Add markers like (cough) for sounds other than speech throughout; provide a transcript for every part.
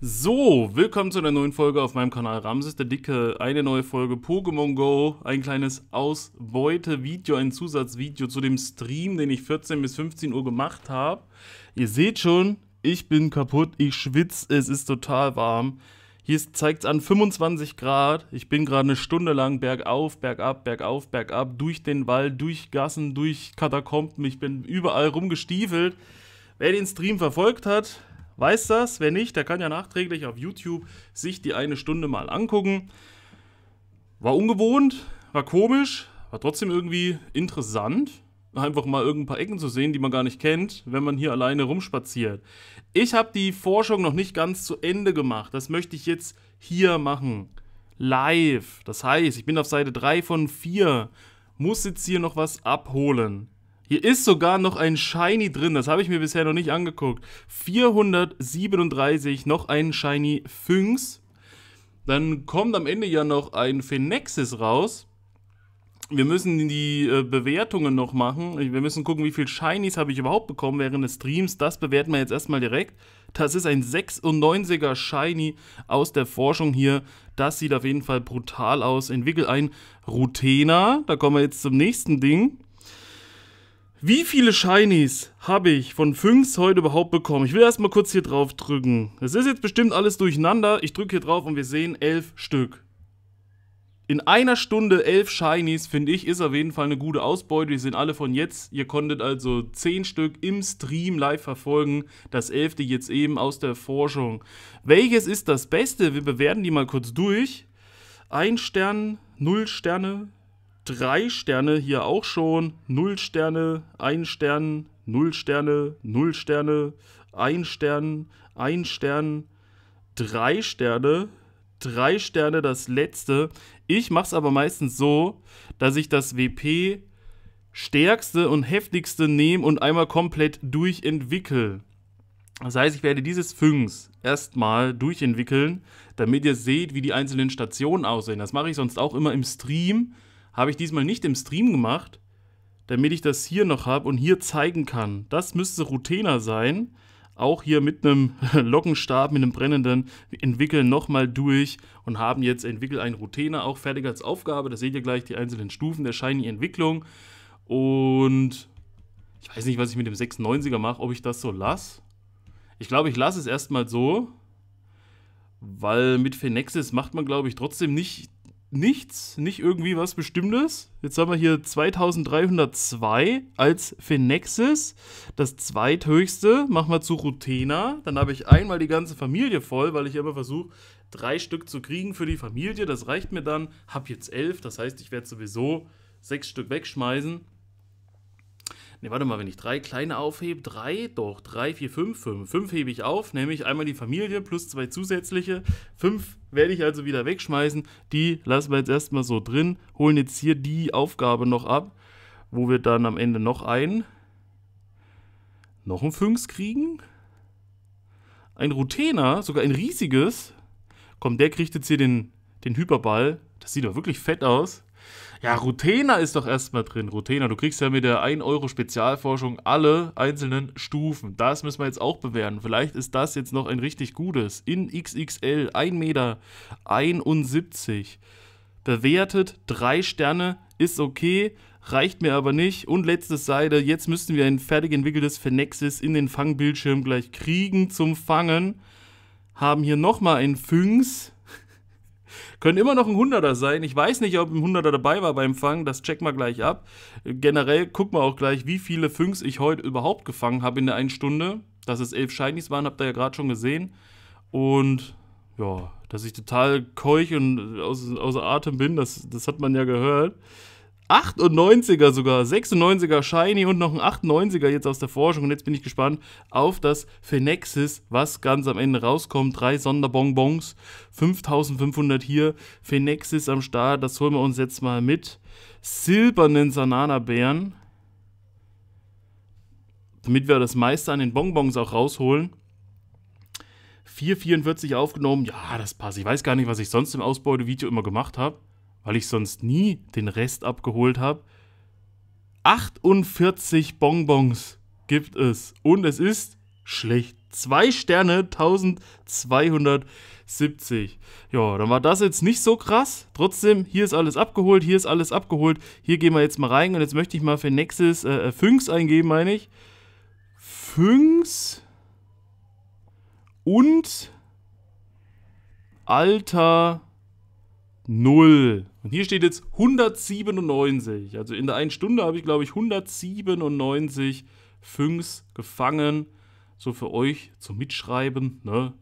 So, willkommen zu einer neuen Folge auf meinem Kanal Ramses der Dicke. Eine neue Folge Pokémon Go, ein kleines Ausbeute-Video, ein Zusatzvideo zu dem Stream, den ich 14 bis 15 Uhr gemacht habe. Ihr seht schon, ich bin kaputt, ich schwitze, es ist total warm. Hier zeigt es an 25 Grad. Ich bin gerade eine Stunde lang bergauf, bergab, bergauf, bergab, durch den Wald, durch Gassen, durch Katakomben. Ich bin überall rumgestiefelt. Wer den Stream verfolgt hat, weiß das. Wer nicht, der kann ja nachträglich auf YouTube sich die eine Stunde mal angucken. War ungewohnt, war komisch, war trotzdem irgendwie interessant einfach mal irgendein paar Ecken zu sehen, die man gar nicht kennt, wenn man hier alleine rumspaziert. Ich habe die Forschung noch nicht ganz zu Ende gemacht. Das möchte ich jetzt hier machen. Live. Das heißt, ich bin auf Seite 3 von 4. Muss jetzt hier noch was abholen. Hier ist sogar noch ein Shiny drin, das habe ich mir bisher noch nicht angeguckt. 437, noch ein Shiny Phynx. Dann kommt am Ende ja noch ein Phoenixis raus. Wir müssen die äh, Bewertungen noch machen. Wir müssen gucken, wie viel Shinies habe ich überhaupt bekommen während des Streams. Das bewerten wir jetzt erstmal direkt. Das ist ein 96er Shiny aus der Forschung hier. Das sieht auf jeden Fall brutal aus. Entwickel ein Routena. Da kommen wir jetzt zum nächsten Ding. Wie viele Shinies habe ich von Fünks heute überhaupt bekommen? Ich will erstmal kurz hier drauf drücken. Es ist jetzt bestimmt alles durcheinander. Ich drücke hier drauf und wir sehen elf Stück. In einer Stunde elf Shinies, finde ich, ist auf jeden Fall eine gute Ausbeute. Die sind alle von jetzt. Ihr konntet also zehn Stück im Stream live verfolgen. Das elfte jetzt eben aus der Forschung. Welches ist das Beste? Wir bewerten die mal kurz durch. Ein Stern, null Sterne, drei Sterne hier auch schon. Null Sterne, ein Stern, null Sterne, null Sterne, ein Stern, ein Stern, drei Sterne, drei Sterne das letzte. Ich mache es aber meistens so, dass ich das WP stärkste und heftigste nehme und einmal komplett durchentwickle. Das heißt, ich werde dieses Sphinx erstmal durchentwickeln, damit ihr seht, wie die einzelnen Stationen aussehen. Das mache ich sonst auch immer im Stream, habe ich diesmal nicht im Stream gemacht, damit ich das hier noch habe und hier zeigen kann. Das müsste Rutena sein. Auch hier mit einem (laughs) Lockenstab, mit einem brennenden, Wir entwickeln nochmal durch und haben jetzt entwickeln einen Rutena auch fertig als Aufgabe. Da seht ihr gleich die einzelnen Stufen der Shiny-Entwicklung. Und ich weiß nicht, was ich mit dem 96er mache, ob ich das so lasse. Ich glaube, ich lasse es erstmal so, weil mit Phenexis macht man, glaube ich, trotzdem nicht nichts, nicht irgendwie was Bestimmtes. Jetzt haben wir hier 2302 als Phenexis, das zweithöchste. Machen wir zu Rutena. Dann habe ich einmal die ganze Familie voll, weil ich immer versuche, drei Stück zu kriegen für die Familie. Das reicht mir dann. Habe jetzt elf, das heißt, ich werde sowieso sechs Stück wegschmeißen. Ne, warte mal, wenn ich drei kleine aufhebe, drei, doch, drei, vier, fünf, fünf. Fünf hebe ich auf, nämlich einmal die Familie plus zwei zusätzliche. Fünf werde ich also wieder wegschmeißen. Die lassen wir jetzt erstmal so drin, holen jetzt hier die Aufgabe noch ab, wo wir dann am Ende noch einen, noch einen Fünks kriegen. Ein Rutener, sogar ein riesiges. Komm, der kriegt jetzt hier den, den Hyperball. Das sieht doch wirklich fett aus. Ja, Rutena ist doch erstmal drin. Rutena, du kriegst ja mit der 1 Euro Spezialforschung alle einzelnen Stufen. Das müssen wir jetzt auch bewerten. Vielleicht ist das jetzt noch ein richtig gutes. In XXL 1 Meter 71. Bewertet 3 Sterne ist okay, reicht mir aber nicht. Und letzte Seite, jetzt müssten wir ein fertig entwickeltes Phenexis in den Fangbildschirm gleich kriegen zum Fangen. Haben hier nochmal ein Fünks. Können immer noch ein Hunderter sein. Ich weiß nicht, ob ein Hunderter dabei war beim Fangen. Das checken wir gleich ab. Generell gucken wir auch gleich, wie viele Fünks ich heute überhaupt gefangen habe in der einen Stunde. Dass es elf Shinies waren, habt ihr ja gerade schon gesehen. Und ja, dass ich total keuch und außer Atem bin, das, das hat man ja gehört. 98er sogar, 96er Shiny und noch ein 98er jetzt aus der Forschung. Und jetzt bin ich gespannt auf das Phenexis, was ganz am Ende rauskommt. Drei Sonderbonbons, 5500 hier. Phenexis am Start, das holen wir uns jetzt mal mit. Silbernen sanana damit wir das meiste an den Bonbons auch rausholen. 4,44 aufgenommen, ja, das passt. Ich weiß gar nicht, was ich sonst im Ausbeutevideo immer gemacht habe weil ich sonst nie den Rest abgeholt habe. 48 Bonbons gibt es und es ist schlecht. Zwei Sterne, 1270. Ja, dann war das jetzt nicht so krass. Trotzdem, hier ist alles abgeholt, hier ist alles abgeholt. Hier gehen wir jetzt mal rein und jetzt möchte ich mal für Nexus äh, äh Fünks eingeben, meine ich. Fünks und Alter 0. Und hier steht jetzt 197. Also in der einen Stunde habe ich, glaube ich, 197 Füngs gefangen. So für euch zum Mitschreiben. Ne?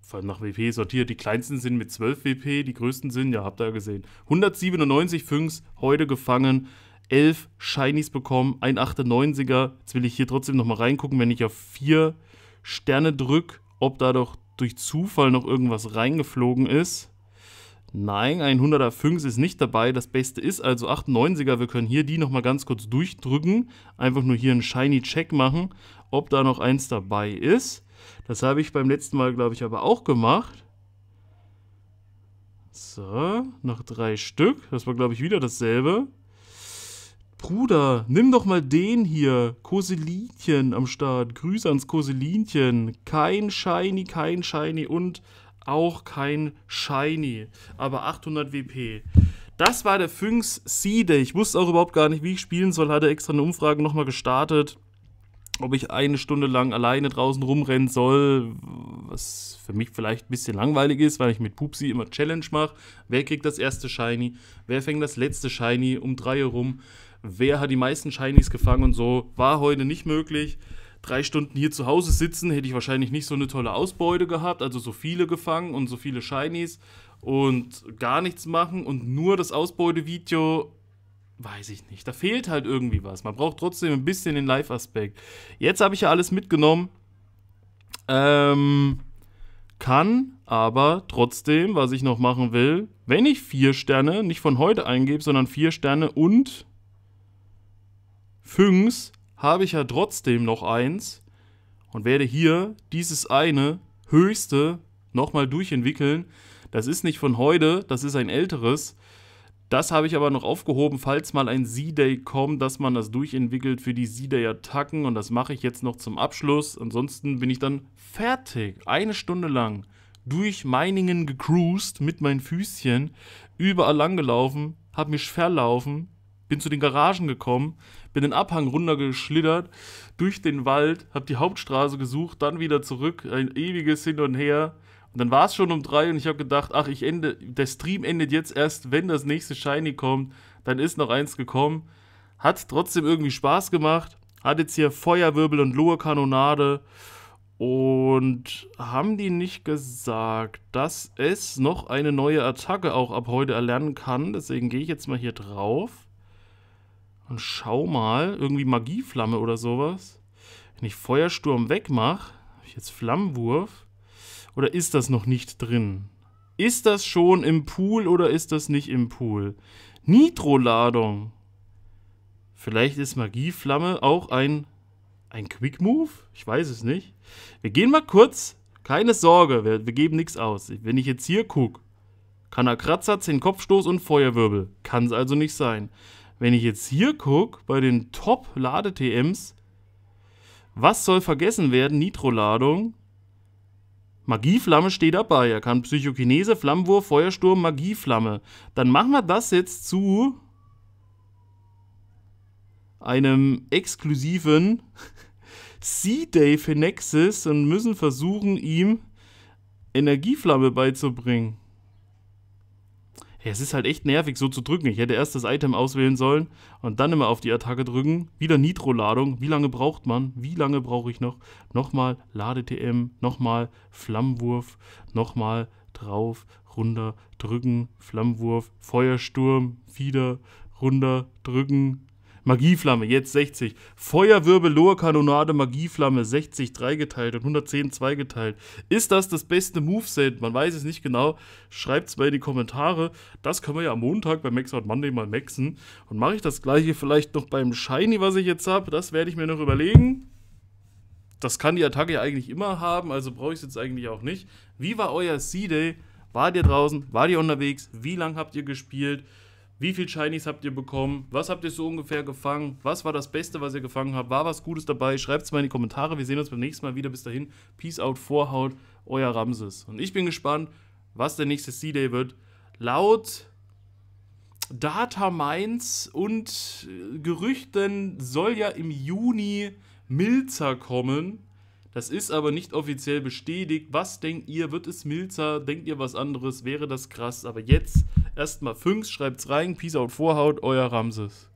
Vor allem nach WP sortiert. Die kleinsten sind mit 12 WP, die größten sind, ja, habt ihr ja gesehen. 197 Füngs heute gefangen. 11 Shinies bekommen, ein 98er. Jetzt will ich hier trotzdem nochmal reingucken, wenn ich auf 4 Sterne drücke, ob da doch durch Zufall noch irgendwas reingeflogen ist. Nein, ein 105 ist nicht dabei. Das Beste ist also 98er. Wir können hier die nochmal ganz kurz durchdrücken. Einfach nur hier einen Shiny-Check machen, ob da noch eins dabei ist. Das habe ich beim letzten Mal, glaube ich, aber auch gemacht. So, noch drei Stück. Das war, glaube ich, wieder dasselbe. Bruder, nimm doch mal den hier. Koselinchen am Start. Grüße ans Koselinchen. Kein Shiny, kein Shiny und auch kein Shiny. Aber 800 WP. Das war der Fünks Seede. Ich wusste auch überhaupt gar nicht, wie ich spielen soll. Hatte extra eine Umfrage nochmal gestartet, ob ich eine Stunde lang alleine draußen rumrennen soll, was für mich vielleicht ein bisschen langweilig ist, weil ich mit Pupsi immer Challenge mache. Wer kriegt das erste Shiny? Wer fängt das letzte Shiny um drei herum? Wer hat die meisten Shinies gefangen und so? War heute nicht möglich. Drei Stunden hier zu Hause sitzen, hätte ich wahrscheinlich nicht so eine tolle Ausbeute gehabt, also so viele gefangen und so viele Shinies und gar nichts machen und nur das Ausbeutevideo weiß ich nicht. Da fehlt halt irgendwie was. Man braucht trotzdem ein bisschen den Live-Aspekt. Jetzt habe ich ja alles mitgenommen. Ähm, kann aber trotzdem, was ich noch machen will, wenn ich vier Sterne nicht von heute eingebe, sondern vier Sterne und Füngs, habe ich ja trotzdem noch eins und werde hier dieses eine höchste nochmal durchentwickeln. Das ist nicht von heute, das ist ein älteres. Das habe ich aber noch aufgehoben, falls mal ein Z-Day kommt, dass man das durchentwickelt für die Z-Day-Attacken. Und das mache ich jetzt noch zum Abschluss. Ansonsten bin ich dann fertig. Eine Stunde lang durch Meiningen gecruised mit meinen Füßchen, überall langgelaufen, habe mich verlaufen, bin zu den Garagen gekommen, bin den Abhang runtergeschlittert, durch den Wald, habe die Hauptstraße gesucht, dann wieder zurück, ein ewiges Hin und Her. Und dann war es schon um drei und ich habe gedacht, ach, ich ende, der Stream endet jetzt erst, wenn das nächste Shiny kommt. Dann ist noch eins gekommen. Hat trotzdem irgendwie Spaß gemacht. Hat jetzt hier Feuerwirbel und Lure-Kanonade. Und haben die nicht gesagt, dass es noch eine neue Attacke auch ab heute erlernen kann? Deswegen gehe ich jetzt mal hier drauf. Und schau mal, irgendwie Magieflamme oder sowas. Wenn ich Feuersturm wegmache, habe ich jetzt Flammenwurf. Oder ist das noch nicht drin? Ist das schon im Pool oder ist das nicht im Pool? Nitroladung. Vielleicht ist Magieflamme auch ein, ein Quick Move? Ich weiß es nicht. Wir gehen mal kurz. Keine Sorge, wir, wir geben nichts aus. Wenn ich jetzt hier gucke, kann er Kratzer, 10 Kopfstoß und Feuerwirbel. Kann es also nicht sein. Wenn ich jetzt hier gucke, bei den Top-Lade-TMs, was soll vergessen werden? Nitroladung, Magieflamme steht dabei. Er kann Psychokinese, Flammenwurf, Feuersturm, Magieflamme. Dann machen wir das jetzt zu einem exklusiven (laughs) Sea day für Nexus und müssen versuchen, ihm Energieflamme beizubringen. Hey, es ist halt echt nervig, so zu drücken. Ich hätte erst das Item auswählen sollen und dann immer auf die Attacke drücken. Wieder Nitro-Ladung. Wie lange braucht man? Wie lange brauche ich noch? Nochmal Lade-TM, nochmal Flammenwurf, nochmal drauf, runter, drücken, Flammenwurf, Feuersturm, wieder runter, drücken, Magieflamme, jetzt 60. Feuerwirbel, Lohe Magieflamme, 60, 3 geteilt und 110, 2 geteilt. Ist das das beste Moveset? Man weiß es nicht genau. Schreibt es mal in die Kommentare. Das können wir ja am Montag bei Max Monday mal maxen. Und mache ich das gleiche vielleicht noch beim Shiny, was ich jetzt habe? Das werde ich mir noch überlegen. Das kann die Attacke ja eigentlich immer haben, also brauche ich es jetzt eigentlich auch nicht. Wie war euer C-Day? War ihr draußen? War ihr unterwegs? Wie lange habt ihr gespielt? Wie viel Shinies habt ihr bekommen? Was habt ihr so ungefähr gefangen? Was war das Beste, was ihr gefangen habt? War was Gutes dabei? Schreibt es mal in die Kommentare. Wir sehen uns beim nächsten Mal wieder. Bis dahin, Peace out, Vorhaut, euer Ramses. Und ich bin gespannt, was der nächste C-Day wird. Laut Data Mainz und äh, Gerüchten soll ja im Juni Milzer kommen. Das ist aber nicht offiziell bestätigt. Was denkt ihr? Wird es Milzer? Denkt ihr was anderes? Wäre das krass? Aber jetzt Erstmal Fünks, schreibt's rein, Peace out, Vorhaut, euer Ramses.